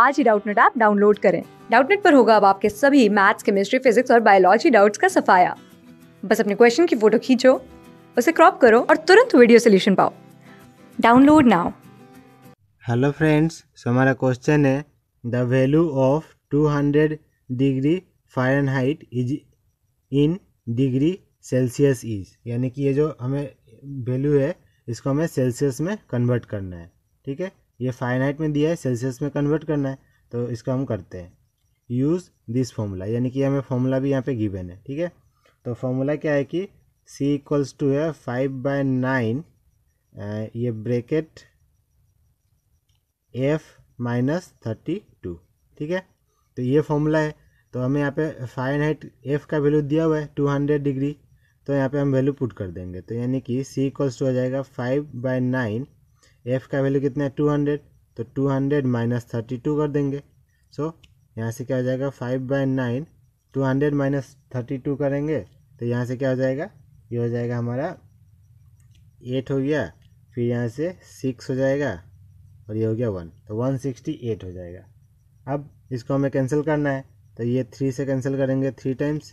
आज ही Doubtnut app download करें डाउटनेट पर होगा अब आपके सभी मैथ्स केमिस्ट्री फिजिक्स और बायोलॉजी डाउट्स का सफाया बस अपने क्वेश्चन की फोटो खींचो उसे क्रॉप करो और तुरंत वीडियो सोल्यूशन पाओ डाउनलोड नाउ हेलो फ्रेंड्स हमारा क्वेश्चन है the value of 200 degree Fahrenheit is in degree Celsius is यानी कि ये जो हमें वैल्यू है इसको हमें सेल्सियस में कन्वर्ट करना है ठीक है ये फाइनाइट में दिया है सेल्सियस में कन्वर्ट करना है तो इसका हम करते हैं यूज़ दिस फॉर्मूला यानी कि हमें फॉर्मूला भी यहाँ पे गिवन है ठीक है तो फॉर्मूला क्या है कि सी इक्वल्स टू है फाइव बाय नाइन ये bracket F minus thirty two ठीक है तो ये फॉर्मूला है तो हमें यहाँ पे हाइट एफ का वैल्यू दिया हुआ है टू हंड्रेड डिग्री तो यहाँ पे हम वैल्यू पुट कर देंगे तो यानी कि सी इक्वल्स टू हो जाएगा फाइव बाय नाइन एफ का वैल्यू कितना है टू हंड्रेड तो two hundred minus thirty two कर देंगे सो so, यहाँ से क्या हो जाएगा five by nine two hundred minus thirty two करेंगे तो यहाँ से क्या हो जाएगा ये हो जाएगा हमारा एट हो गया फिर यहाँ से सिक्स हो जाएगा और ये हो गया वन तो वन सिक्सटी एट हो जाएगा अब इसको हमें कैंसिल करना है तो ये थ्री से कैंसिल करेंगे थ्री टाइम्स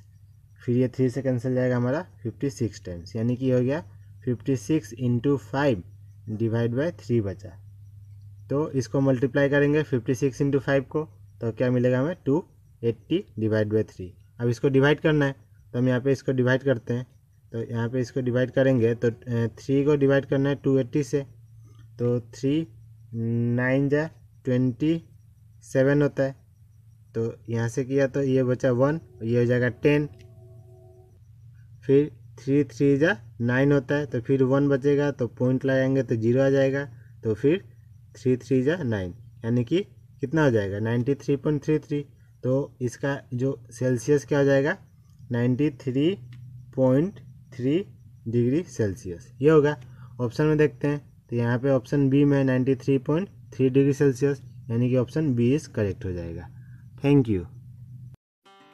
फिर ये थ्री से कैंसिल जाएगा हमारा फिफ्टी सिक्स टाइम्स यानी कि हो गया fifty six into five divide by three बचा तो इसको मल्टीप्लाई करेंगे फिफ्टी सिक्स इंटू फाइव को तो क्या मिलेगा हमें two eighty divide by three अब इसको डिवाइड करना है तो हम यहाँ पे इसको डिवाइड करते हैं तो यहाँ पे इसको डिवाइड करेंगे तो थ्री को डिवाइड करना है टू एट्टी से तो थ्री नाइन जा ट्वेंटी सेवन होता है तो यहाँ से किया तो ये बचा वन ये हो जाएगा टेन फिर थ्री थ्री जा नाइन होता है तो फिर वन बचेगा तो पॉइंट लगाएंगे तो जीरो आ जाएगा तो फिर थ्री थ्री जा नाइन यानी कि कितना हो जाएगा ninety three point three three तो इसका जो सेल्सियस क्या हो जाएगा ninety three point three degree Celsius ये होगा ऑप्शन में देखते हैं तो यहाँ पे ऑप्शन बी में ninety three point three degree Celsius यानी कि ऑप्शन बी इज़ करेक्ट हो जाएगा थैंक यू